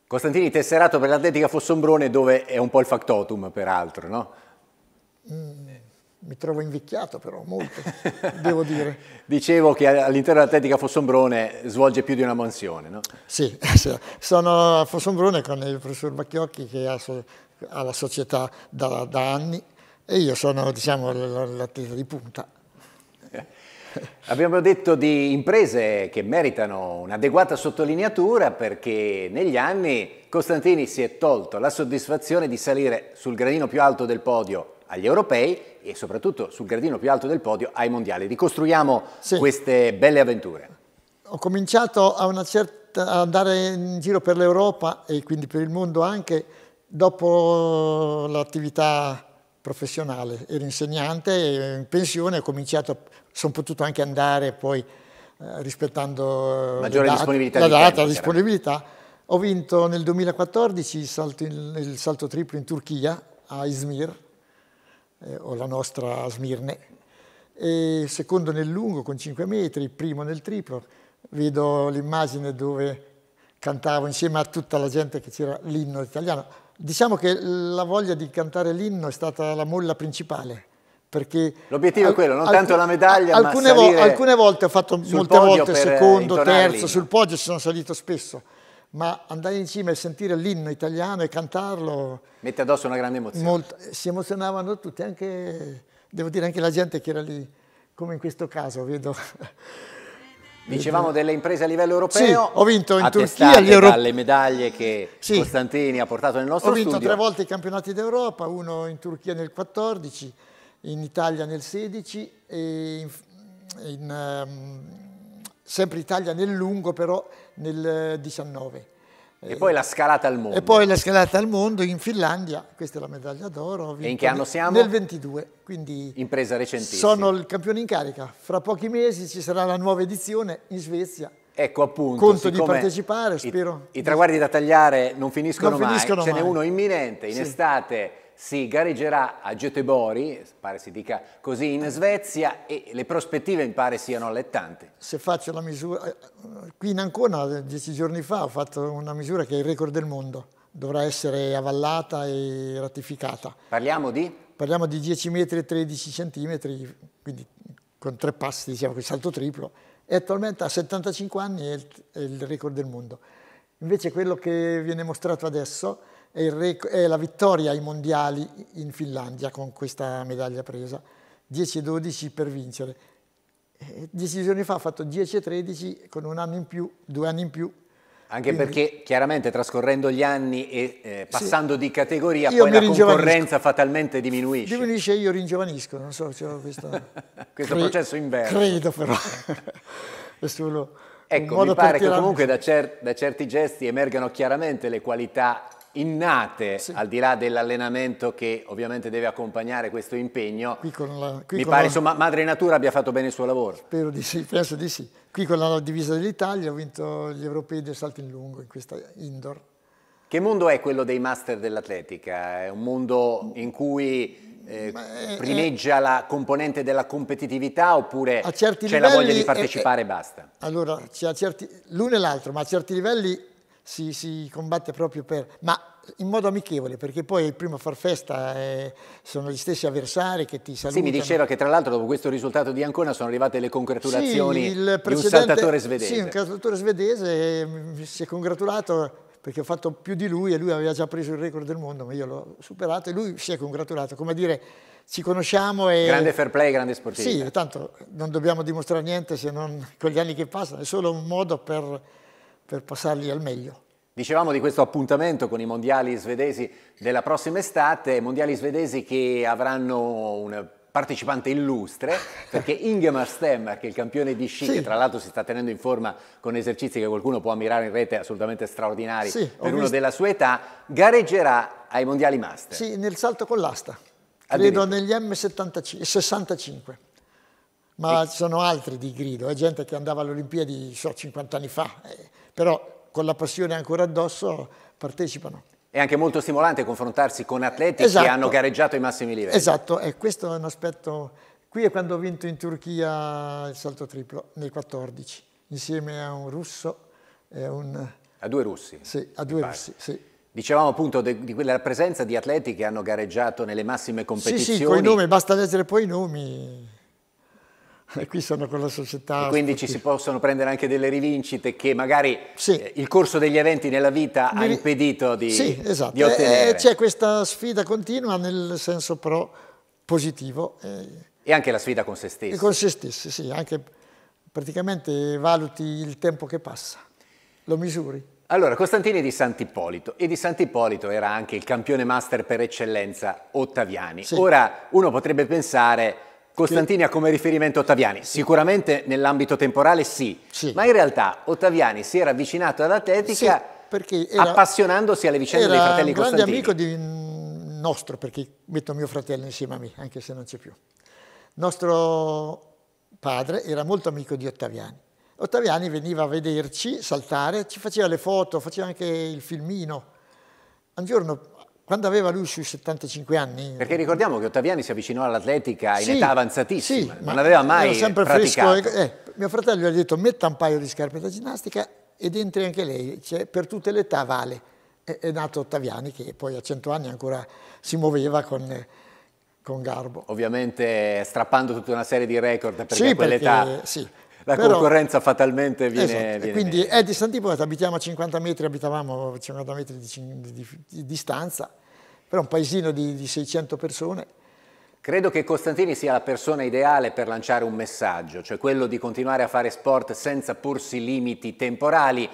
Costantini tesserato per l'Atletica Fossombrone, dove è un po' il factotum, peraltro, no? Mm mi trovo invecchiato però molto, devo dire. Dicevo che all'interno dell'Atletica Fossombrone svolge più di una mansione, no? Sì, sì. sono a Fossombrone con il professor Bacchiocchi che ha, ha la società da, da, anni e io sono diciamo l'atleta di punta. Eh. Abbiamo detto di imprese che meritano un'adeguata sottolineatura perché negli anni Costantini si è tolto la soddisfazione di salire sul gradino più alto del podio agli europei e soprattutto sul gradino più alto del podio ai mondiali. Ricostruiamo sì. queste belle avventure. Ho cominciato a, certa, andare in giro per l'Europa e quindi per il mondo anche dopo l'attività professionale. Ero insegnante, in pensione, ho cominciato, sono potuto anche andare poi eh, rispettando eh, Maggiore la, disponibilità la data, tempo, la disponibilità. Ho vinto nel 2014 il salto, in, il salto triplo in Turchia, a Izmir, eh, o la nostra Smirne. E secondo nel lungo con 5 metri, primo nel triplo. Vedo l'immagine dove cantavo insieme a tutta la gente che c'era l'inno italiano. Diciamo che la voglia di cantare l'inno è stata la molla principale. L'obiettivo è quello, non tanto la medaglia, alcune ma vo alcune volte ho fatto molte volte secondo, terzo, sul podio ci sono salito spesso ma andare in cima e sentire l'inno italiano e cantarlo... Mette addosso una grande emozione. Molto, si emozionavano tutti, anche, devo dire anche la gente che era lì, come in questo caso, vedo... Dicevamo delle imprese a livello europeo. Sì, ho vinto in Turchia gli Euro... medaglie che sì. Costantini ha portato nel nostro studio. Ho vinto studio. tre volte i campionati d'Europa, uno in Turchia nel 14, in Italia nel 16 e in, in um, sempre Italia nel lungo però nel 19. Eh, e poi la scalata al mondo. E poi la scalata al mondo in Finlandia, questa è la medaglia d'oro. E in che anno siamo? Nel 22, quindi... Impresa recentissima. Sono il campione in carica. Fra pochi mesi ci sarà la nuova edizione in Svezia. Ecco appunto. Conto di partecipare, spero. I, i traguardi da tagliare non finiscono non mai. Finiscono Ce n'è uno imminente, in sì. estate si gareggerà a Göteborg, pare si dica così, in Svezia e le prospettive mi pare siano allettanti. Se faccio la misura, eh, qui in Ancona dieci giorni fa ho fatto una misura che è il record del mondo, dovrà essere avallata e ratificata. Parliamo di? Parliamo di 10 metri e 13 centimetri, quindi con tre passi, diciamo, con salto triplo, e attualmente a 75 anni è il, è il record del mondo. Invece quello che viene mostrato adesso è, rec- è la vittoria ai mondiali in Finlandia con questa medaglia presa, 10-12 per vincere. Eh, dieci giorni fa ha fatto 10-13 con un anno in più, due anni in più, anche Quindi, perché chiaramente trascorrendo gli anni e eh, passando sì, di categoria poi la concorrenza fatalmente diminuisce. Diminuisce io ringiovanisco, non so, cioè questo, questo cre- processo inverso. Credo però. è solo ecco, mi pare che comunque da, cer- da certi gesti emergano chiaramente le qualità innate, sì. al di là dell'allenamento che ovviamente deve accompagnare questo impegno. La, mi pare la... insomma Madre Natura abbia fatto bene il suo lavoro. Spero di sì, penso di sì. Qui con la divisa dell'Italia ho vinto gli europei del salto in lungo in questa indoor. Che mondo è quello dei master dell'atletica? È un mondo in cui eh, è, primeggia è... la componente della competitività oppure c'è la voglia di partecipare è, e basta? Allora, l'uno e l'altro, ma a certi livelli si, si, combatte proprio per... ma in modo amichevole, perché poi il primo a far festa eh, sono gli stessi avversari che ti salutano. Sì, mi diceva che tra l'altro dopo questo risultato di Ancona sono arrivate le congratulazioni sì, di un saltatore svedese. Sì, un saltatore svedese eh, si è congratulato perché ho fatto più di lui e lui aveva già preso il record del mondo, ma io l'ho superato e lui si è congratulato, come dire ci conosciamo e... Grande fair play, grande sportivo. Sì, tanto non dobbiamo dimostrare niente se non con gli anni che passano, è solo un modo per per passarli al meglio. Dicevamo di questo appuntamento con i mondiali svedesi della prossima estate, mondiali svedesi che avranno un partecipante illustre, perché Ingemar che è il campione di sci, sì. che tra l'altro si sta tenendo in forma con esercizi che qualcuno può ammirare in rete assolutamente straordinari sì, per uno della sua età, gareggerà ai mondiali master. Sì, nel salto con l'asta, credo negli M65. Ma e... ci sono altri di grido, è eh, gente che andava alle Olimpiadi so, 50 anni fa. Eh però con la passione ancora addosso partecipano. È anche molto stimolante confrontarsi con atleti esatto. che hanno gareggiato ai massimi livelli. Esatto, e questo è un aspetto... Qui è quando ho vinto in Turchia il salto triplo, nel 14, insieme a un russo e un... A due russi? Sì, a due russi, sì. Dicevamo appunto di quella presenza di atleti che hanno gareggiato nelle massime competizioni. Sì, sì, con i nomi, basta leggere poi i nomi e qui sono con la società. E quindi ci si possono prendere anche delle rivincite che magari sì. Eh, il corso degli eventi nella vita Mi... ha impedito di, sì, esatto. di ottenere. Eh, eh, c'è questa sfida continua nel senso però positivo. E anche la sfida con se stessi. con se stessi, sì, anche praticamente valuti il tempo che passa, lo misuri. Allora, Costantini di Sant'Ippolito, e di Sant'Ippolito era anche il campione master per eccellenza Ottaviani. Sì. Ora uno potrebbe pensare Costantini ha come riferimento Ottaviani, sicuramente nell'ambito temporale sì, sì, ma in realtà Ottaviani si era avvicinato all'atletica sì, appassionandosi alle vicende dei fratelli Costantini. Era un grande amico di nostro, perché metto mio fratello insieme a me, anche se non c'è più. Nostro padre era molto amico di Ottaviani. Ottaviani veniva a vederci, saltare, ci faceva le foto, faceva anche il filmino. Un giorno quando aveva lui sui 75 anni. Perché ricordiamo che Ottaviani si avvicinò all'atletica in sì, età avanzatissima, sì, non aveva mai sempre praticato. Fresco, eh, mio fratello gli ha detto metta un paio di scarpe da ginnastica ed entri anche lei, cioè, per tutte le età vale. È, è, nato Ottaviani che poi a 100 anni ancora si muoveva con, con garbo. Ovviamente strappando tutta una serie di record perché sì, a quell'età... Perché, sì la Però, concorrenza fatalmente viene, esatto, viene quindi è di Sant'Ippolito abitiamo a 50 metri abitavamo a 50 metri di, di, di distanza però un paesino di, di 600 persone. Credo che Costantini sia la persona ideale per lanciare un messaggio, cioè quello di continuare a fare sport senza porsi limiti temporali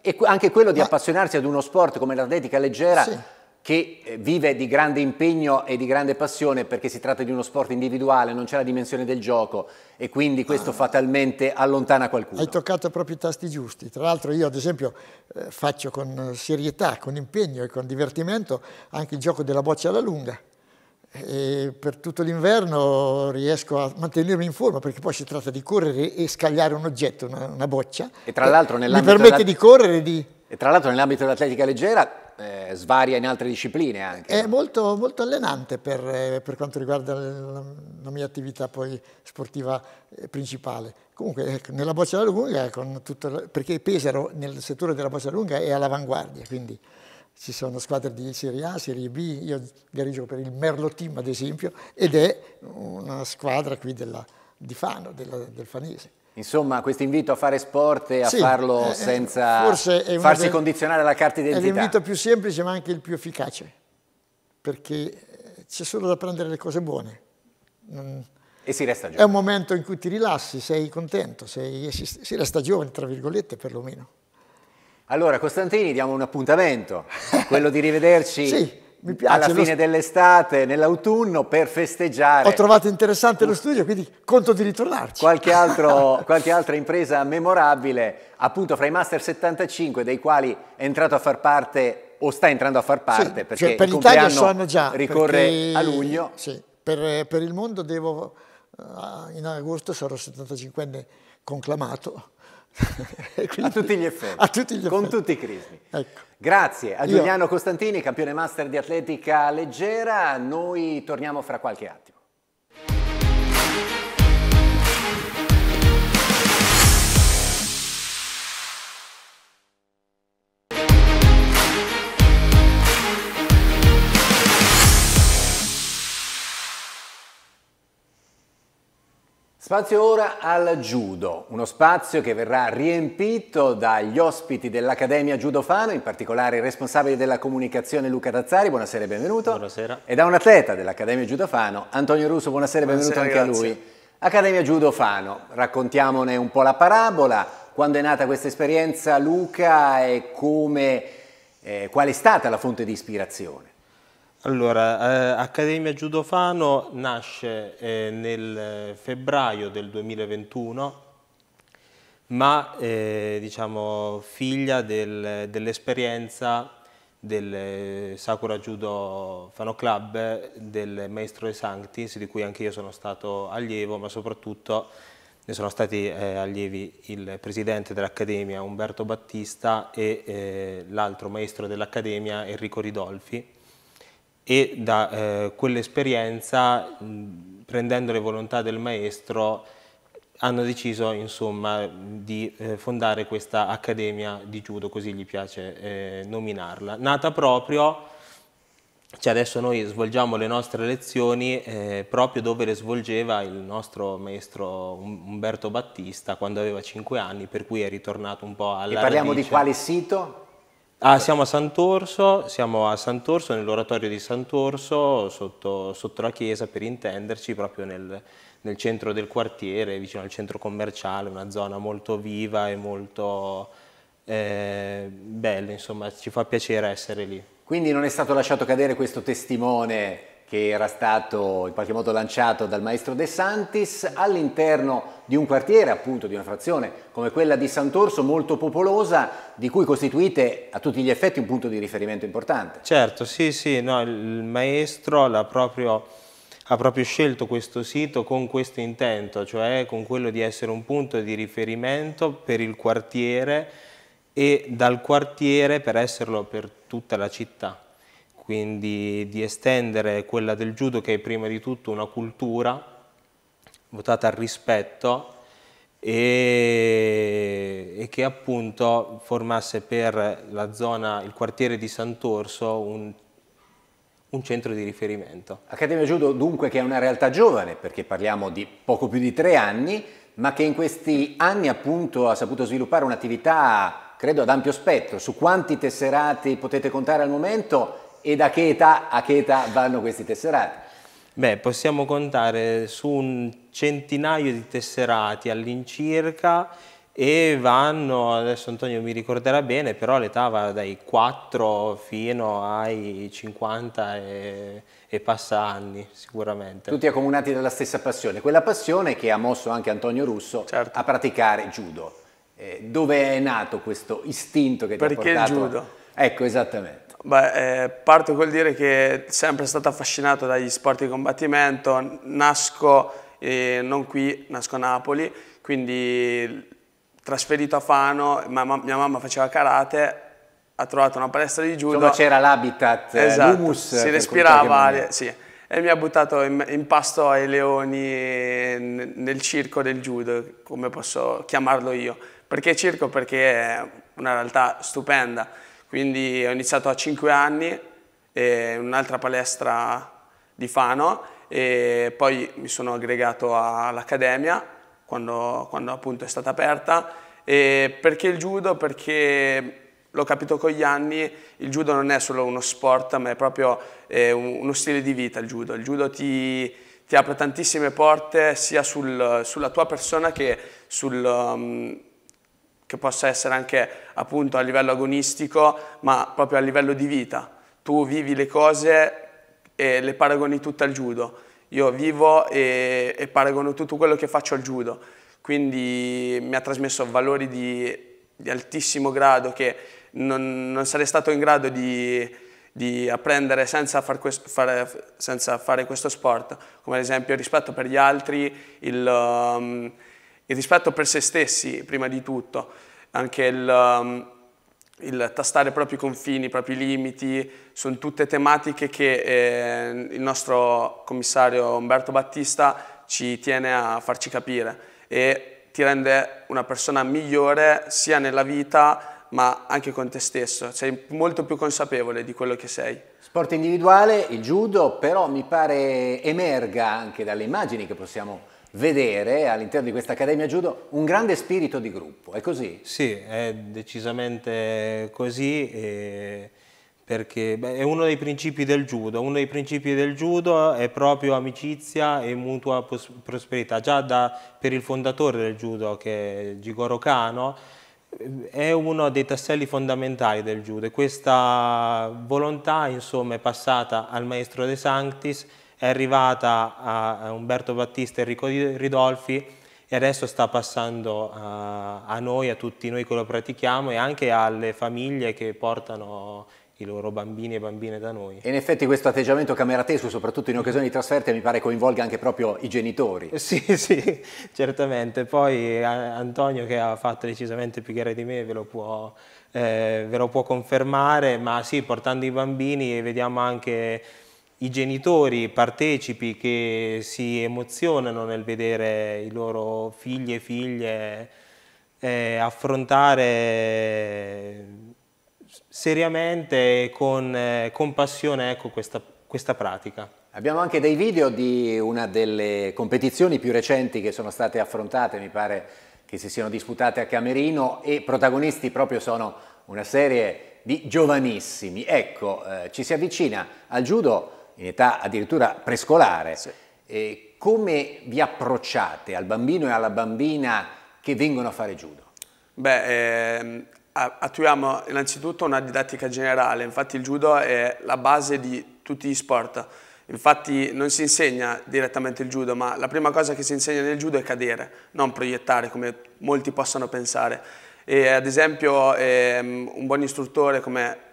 e anche quello di Ma... appassionarsi ad uno sport come l'atletica leggera sì che eh, vive di grande impegno e di grande passione perché si tratta di uno sport individuale, non c'è la dimensione del gioco e quindi questo ah, fatalmente allontana qualcuno. Hai toccato proprio i tasti giusti. Tra l'altro io ad esempio eh, faccio con eh, serietà, con impegno e con divertimento anche il gioco della boccia alla lunga. E per tutto l'inverno riesco a mantenermi in forma perché poi si tratta di correre e scagliare un oggetto, una, una boccia. E tra l'altro nell'ambito... Mi permette di correre e di... E tra l'altro nell'ambito dell'atletica leggera eh, svaria in altre discipline anche. È molto, molto, allenante per, eh, per quanto riguarda la, la, mia attività poi sportiva eh, principale. Comunque ecco, nella boccia lunga, eh, tutto, perché Pesaro nel settore della boccia lunga è all'avanguardia, quindi ci sono squadre di Serie A, Serie B, io gareggio per il Merlo Team ad esempio, ed è una squadra qui della, di Fano, della, del Fanese. Insomma, questo invito a fare sport e a sì, farlo eh, eh, senza farsi del, condizionare la carta d'identità. È l'invito più semplice ma anche il più efficace, perché eh, c'è solo da prendere le cose buone. e si resta giovane. È un momento in cui ti rilassi, sei contento, sei, si, si, resta giovane, tra virgolette, perlomeno. Allora, Costantini, diamo un appuntamento, quello di rivederci sì mi piace. Alla fine dell'estate, nell'autunno, per festeggiare. Ho trovato interessante lo studio, quindi conto di ritornarci. Qualche, altro, qualche altra impresa memorabile, appunto fra i Master 75, dei quali è entrato a far parte o sta entrando a far parte, sì, cioè, perché cioè, per l'Italia lo sanno già, ricorre a luglio. Sì, per, per il mondo devo, eh, in agosto sarò 75enne conclamato a tutti gli effetti, a tutti gli con tutti i crismi. Ecco. Grazie a Giuliano Io. Costantini, campione master di atletica leggera. Noi torniamo fra qualche attimo. Spazio ora al judo, uno spazio che verrà riempito dagli ospiti dell'Accademia Judo Fano, in particolare il responsabile della comunicazione Luca Tazzari, buonasera e benvenuto. Buonasera. E da un atleta dell'Accademia Judo Fano, Antonio Russo, buonasera e benvenuto anche grazie. a lui. Accademia Judo Fano, raccontiamone un po' la parabola, quando è nata questa esperienza Luca e come, eh, qual è stata la fonte di ispirazione? Allora, eh, Accademia Fano nasce eh, nel eh, febbraio del 2021, ma eh, diciamo figlia del, dell'esperienza del eh, Sakura Judo Fano Club del maestro De Sanctis, di cui anche io sono stato allievo, ma soprattutto ne sono stati eh, allievi il presidente dell'Accademia Umberto Battista e eh, l'altro maestro dell'Accademia Enrico Ridolfi e da eh, quell'esperienza, prendendo le volontà del maestro, hanno deciso insomma, di eh, fondare questa Accademia di Judo, così gli piace eh, nominarla, nata proprio, cioè adesso noi svolgiamo le nostre lezioni eh, proprio dove le svolgeva il nostro maestro um-, Umberto Battista quando aveva 5 anni, per cui è ritornato un po' alla E parliamo radice. di quale sito? Ah, siamo a Sant'Orso, siamo a Sant'Orso, nell'oratorio di Sant'Orso, sotto, sotto, la chiesa per intenderci, proprio nel, nel, centro del quartiere, vicino al centro commerciale, una zona molto viva e molto eh, bella, insomma ci fa piacere essere lì. Quindi non è stato lasciato cadere questo testimone che era stato in qualche modo lanciato dal maestro De Santis all'interno di un quartiere, appunto di una frazione come quella di Sant'Orso, molto popolosa, di cui costituite a tutti gli effetti un punto di riferimento importante. Certo, sì, sì, no, il maestro ha proprio, ha proprio scelto questo sito con questo intento, cioè con quello di essere un punto di riferimento per il quartiere e dal quartiere per esserlo per tutta la città quindi di estendere quella del judo che è prima di tutto una cultura votata al rispetto e, e che appunto formasse per la zona, il quartiere di Sant'Orso un un centro di riferimento. Accademia Judo dunque che è una realtà giovane perché parliamo di poco più di tre anni ma che in questi anni appunto ha saputo sviluppare un'attività credo ad ampio spettro. Su quanti tesserati potete contare al momento e da che età a che età vanno questi tesserati? Beh, possiamo contare su un centinaio di tesserati all'incirca e vanno, adesso Antonio mi ricorderà bene, però l'età va dai 4 fino ai 50 e, e, passa anni sicuramente. Tutti accomunati dalla stessa passione, quella passione che ha mosso anche Antonio Russo certo. a praticare judo. Eh, dove è nato questo istinto che Perché ti ha portato? Perché il judo? Ecco, esattamente. Beh, eh, parto col dire che sempre stato affascinato dagli sport di combattimento, nasco eh, non qui, nasco a Napoli, quindi trasferito a Fano, ma, ma, mia mamma faceva karate, ha trovato una palestra di judo. Insomma c'era l'habitat, eh, esatto, l'humus. Si respirava, sì, e mi ha buttato in, in pasto ai leoni nel circo del judo, come posso chiamarlo io. Perché circo? Perché è una realtà stupenda quindi ho iniziato a 5 anni in un'altra palestra di Fano e poi mi sono aggregato all'Accademia quando, quando appunto è stata aperta. E perché il judo? Perché l'ho capito con gli anni, il judo non è solo uno sport, ma è proprio eh, uno stile di vita il judo. Il judo ti, ti apre tantissime porte sia sul, sulla tua persona che sul, um, che possa essere anche appunto a livello agonistico, ma proprio a livello di vita. Tu vivi le cose e le paragoni tutte al judo. Io vivo e, e paragono tutto quello che faccio al judo. Quindi mi ha trasmesso valori di, di altissimo grado che non, non, sarei stato in grado di, di apprendere senza, far questo, fare, senza, fare questo sport, come ad esempio il rispetto per gli altri, il... Um, il rispetto per se stessi, prima di tutto, anche il, um, il tastare i propri confini, i propri limiti, sono tutte tematiche che eh, il nostro commissario Umberto Battista ci tiene a farci capire e ti rende una persona migliore sia nella vita ma anche con te stesso, sei molto più consapevole di quello che sei. Sport individuale, il judo, però mi pare emerga anche dalle immagini che possiamo vedere all'interno di questa Accademia Judo un grande spirito di gruppo, è così? Sì, è decisamente così eh, perché beh, è uno dei principi del judo, uno dei principi del judo è proprio amicizia e mutua prosperità, già da, per il fondatore del judo che è Gigoro Kano, è uno dei tasselli fondamentali del judo e questa volontà insomma, è passata al maestro De Sanctis è arrivata a Umberto Battista e Enrico Ridolfi e adesso sta passando a noi, a tutti noi che lo pratichiamo e anche alle famiglie che portano i loro bambini e bambine da noi. E in effetti questo atteggiamento cameratesco, soprattutto in occasione di trasferte, mi pare coinvolga anche proprio i genitori. Sì, sì, certamente. Poi eh, Antonio, che ha fatto decisamente più gare di me, ve lo può, eh, ve lo può confermare, ma sì, portando i bambini vediamo anche i genitori partecipi che si emozionano nel vedere i loro figli e figlie eh, affrontare seriamente e con, eh, con, passione ecco, questa, questa pratica. Abbiamo anche dei video di una delle competizioni più recenti che sono state affrontate, mi pare che si siano disputate a Camerino e protagonisti proprio sono una serie di giovanissimi. Ecco, eh, ci si avvicina al judo in età addirittura prescolare. Sì. Eh, come vi approcciate al bambino e alla bambina che vengono a fare judo? Beh, ehm, attuiamo innanzitutto una didattica generale, infatti il judo è la base di tutti gli sport. Infatti non si insegna direttamente il judo, ma la prima cosa che si insegna nel judo è cadere, non proiettare come molti possano pensare. E, ad esempio ehm, un buon istruttore come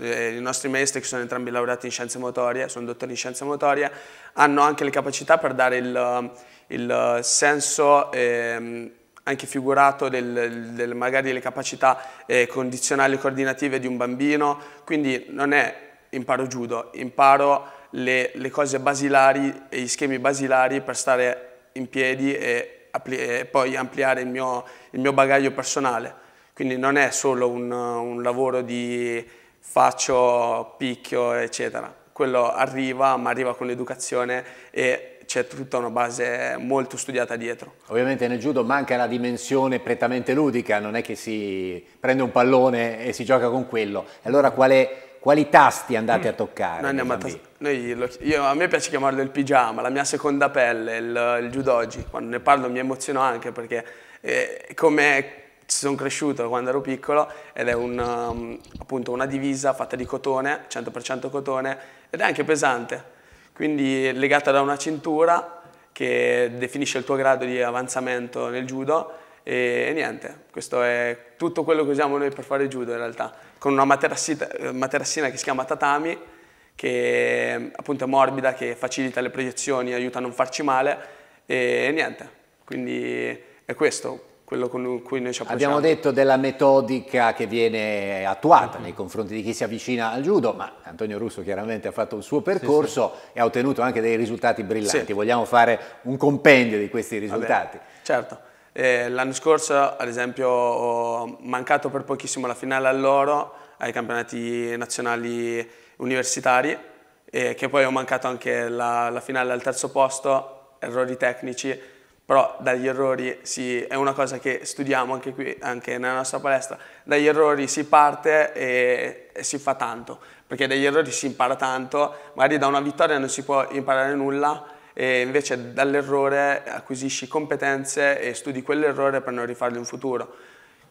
eh, i nostri maestri che sono entrambi laureati in scienze motorie, sono dottori in scienze motorie, hanno anche le capacità per dare il, il senso eh, anche figurato del, del, magari le capacità eh, condizionali e coordinative di un bambino, quindi non è imparo judo, imparo le, le cose basilari e gli schemi basilari per stare in piedi e, e poi ampliare il mio, il mio, bagaglio personale. Quindi non è solo un, un lavoro di faccio, picchio, eccetera. Quello arriva, ma arriva con l'educazione e c'è tutta una base molto studiata dietro. Ovviamente nel judo manca la dimensione prettamente ludica, non è che si prende un pallone e si gioca con quello. Allora quale, quali tasti andate mm. a toccare? Noi andiamo a, noi lo, io, a me piace chiamarlo il pigiama, la mia seconda pelle, il, il oggi. Quando ne parlo mi emoziono anche perché eh, come ci sono cresciuto quando ero piccolo ed è un, um, appunto una divisa fatta di cotone, 100% cotone, ed è anche pesante, quindi legata da una cintura che definisce il tuo grado di avanzamento nel judo e, e niente, questo è tutto quello che usiamo noi per fare judo in realtà, con una eh, materassina che si chiama tatami, che appunto è morbida, che facilita le proiezioni, aiuta a non farci male e, e niente, quindi è questo, quello con cui noi ci approcciamo. Abbiamo detto della metodica che viene attuata uh -huh. nei confronti di chi si avvicina al judo, ma Antonio Russo chiaramente ha fatto il suo percorso sì, sì. e ha ottenuto anche dei risultati brillanti. Sì. Vogliamo fare un compendio di questi risultati? Vabbè, certo. Eh, l'anno scorso, ad esempio, ho mancato per pochissimo la finale all'oro ai campionati nazionali universitari, eh, che poi ho mancato anche la, la finale al terzo posto, errori tecnici, però dagli errori si, è una cosa che studiamo anche qui, anche nella nostra palestra, dagli errori si parte e, e si fa tanto, perché dagli errori si impara tanto, magari da una vittoria non si può imparare nulla, e invece dall'errore acquisisci competenze e studi quell'errore per non rifarlo in futuro.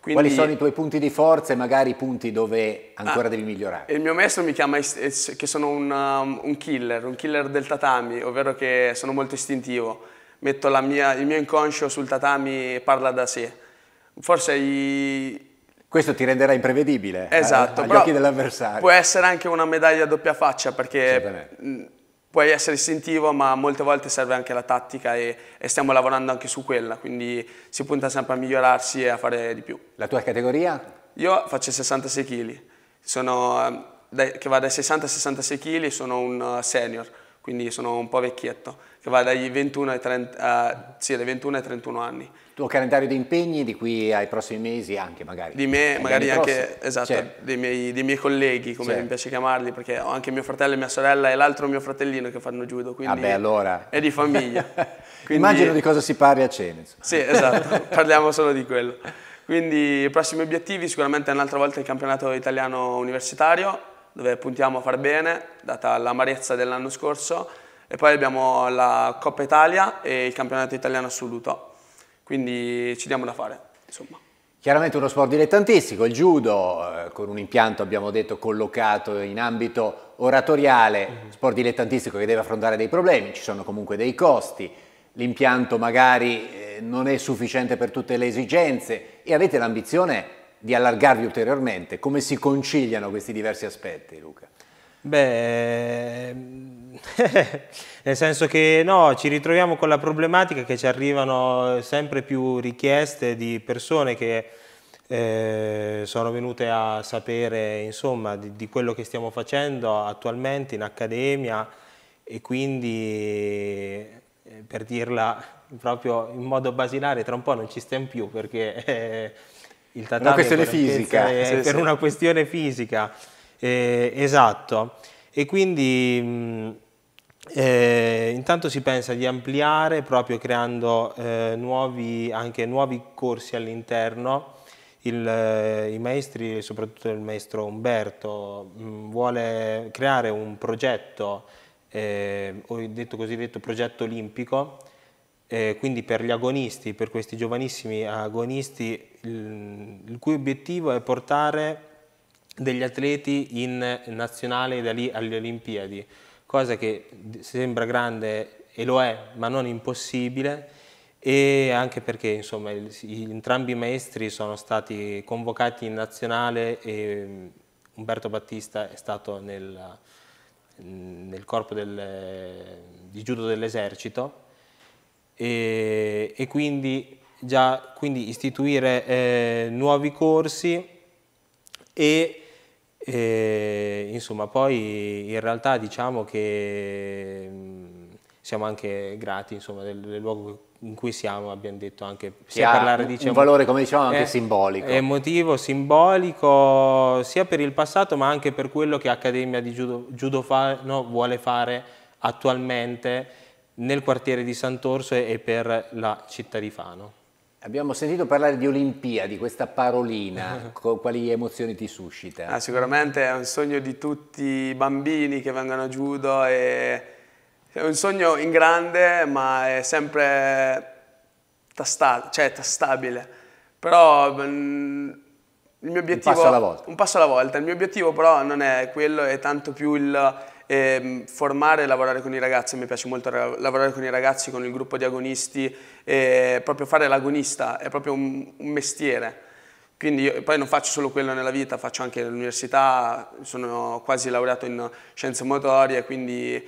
Quindi, Quali sono i tuoi punti di forza e magari i punti dove ancora ah, devi migliorare? Il mio maestro mi chiama che sono un, um, un killer, un killer del tatami, ovvero che sono molto istintivo metto mia, il mio inconscio sul tatami e parla da sé. Forse i... Questo ti renderà imprevedibile eh, esatto, agli occhi dell'avversario. Può essere anche una medaglia a doppia faccia perché mm, puoi essere istintivo ma molte volte serve anche la tattica e, e, stiamo lavorando anche su quella, quindi si punta sempre a migliorarsi e a fare di più. La tua categoria? Io faccio 66 kg, sono, eh, che va dai 60 ai 66 kg, e sono un eh, senior quindi sono un po' vecchietto, che va dagli 21 ai, 30, uh, eh, sì, 21 ai 31 anni. Tuo calendario di impegni di qui ai prossimi mesi anche magari? Di me, ai magari anche, esatto, cioè. dei, miei, dei, miei, colleghi, come cioè. mi piace chiamarli, perché ho anche mio fratello e mia sorella e l'altro mio fratellino che fanno judo, quindi Vabbè, allora. è di famiglia. quindi... Immagino di cosa si parli a cena. Sì, esatto, parliamo solo di quello. Quindi i prossimi obiettivi sicuramente un'altra volta il campionato italiano universitario, dove puntiamo a far bene, data l'amarezza dell'anno scorso, e poi abbiamo la Coppa Italia e il campionato italiano assoluto, quindi ci diamo da fare, insomma. Chiaramente uno sport dilettantistico, il judo, eh, con un impianto abbiamo detto collocato in ambito oratoriale, mhm. sport dilettantistico che deve affrontare dei problemi, ci sono comunque dei costi, l'impianto magari eh, non è sufficiente per tutte le esigenze e avete l'ambizione di allargarvi ulteriormente. Come si conciliano questi diversi aspetti, Luca? Beh, ehm, nel senso che no, ci ritroviamo con la problematica che ci arrivano sempre più richieste di persone che eh, sono venute a sapere insomma, di, di, quello che stiamo facendo attualmente in accademia e quindi eh, per dirla proprio in modo basilare tra un po' non ci stiamo più perché eh, il tatami una questione fisica. Sì, per sì. una questione fisica, eh, esatto. E quindi mh, mm, eh, intanto si pensa di ampliare proprio creando eh, nuovi, anche nuovi corsi all'interno. Eh, I maestri, soprattutto il maestro Umberto, mh, mm, vuole creare un progetto, eh, detto cosiddetto progetto olimpico, eh, quindi per gli agonisti, per questi giovanissimi agonisti, il, il cui obiettivo è portare degli atleti in nazionale da lì alle Olimpiadi, cosa che sembra grande e lo è, ma non impossibile, e anche perché insomma, il, entrambi i maestri sono stati convocati in nazionale e Umberto Battista è stato nel, nel corpo del, di giudo dell'esercito e, e quindi, già, quindi, istituire eh, nuovi corsi e e, eh, insomma, poi in realtà diciamo che mm, siamo anche grati insomma, del, del, luogo in cui siamo, abbiamo detto anche sia che parlare, diciamo, un valore come diciamo anche eh, è, simbolico. Emotivo, simbolico sia per il passato ma anche per quello che Accademia di Judo, Judo fa, no, vuole fare attualmente nel quartiere di Sant'Orso e per la città di Fano. Abbiamo sentito parlare di Olimpiadi, questa parolina, quali emozioni ti suscita? Ah, sicuramente è un sogno di tutti i bambini che vengono a judo, è un sogno in grande ma è sempre tasta cioè, tastabile, però mm, il mio obiettivo... Un passo alla volta. Un passo alla volta, il mio obiettivo però non è quello, è tanto più il eh, formare e lavorare con i ragazzi, mi piace molto lavorare con i ragazzi, con il gruppo di agonisti, eh, proprio fare l'agonista è proprio un, un mestiere. Quindi io, poi non faccio solo quello nella vita, faccio anche l'università, sono quasi laureato in scienze motorie, quindi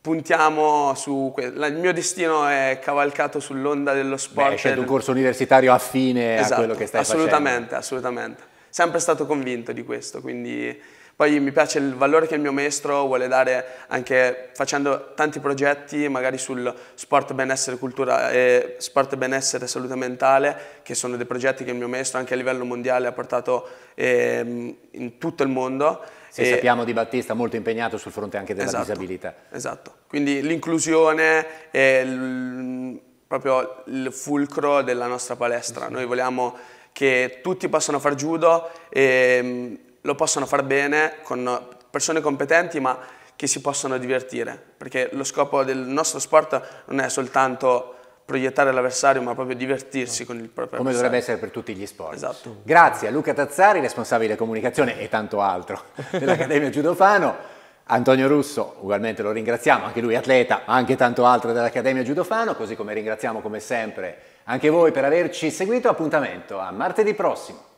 puntiamo su quello. Il mio destino è cavalcato sull'onda dello sport. Beh, scendo un corso universitario affine esatto, a quello che stai assolutamente, facendo. Assolutamente, assolutamente. Sempre stato convinto di questo, quindi poi mi piace il valore che il mio maestro vuole dare anche facendo tanti progetti, magari sul sport, benessere, cultura, eh, sport, benessere e salute mentale, che sono dei progetti che il mio maestro anche a livello mondiale ha portato eh, in tutto il mondo. Sì, e... sappiamo di Battista molto impegnato sul fronte anche della esatto, disabilità. Esatto, quindi l'inclusione è il, proprio il fulcro della nostra palestra. Sì. Noi vogliamo che tutti possano far judo e ehm, lo possono far bene con persone competenti ma che si possono divertire, perché lo scopo del nostro sport non è soltanto proiettare l'avversario ma proprio divertirsi con il proprio Come avversario. dovrebbe essere per tutti gli sport. Esatto. Grazie a Luca Tazzari, responsabile comunicazione e tanto altro dell'Accademia Giudofano. Antonio Russo, ugualmente lo ringraziamo, anche lui atleta, ma anche tanto altro dell'Accademia Giudofano, così come ringraziamo come sempre anche voi per averci seguito. Appuntamento a martedì prossimo.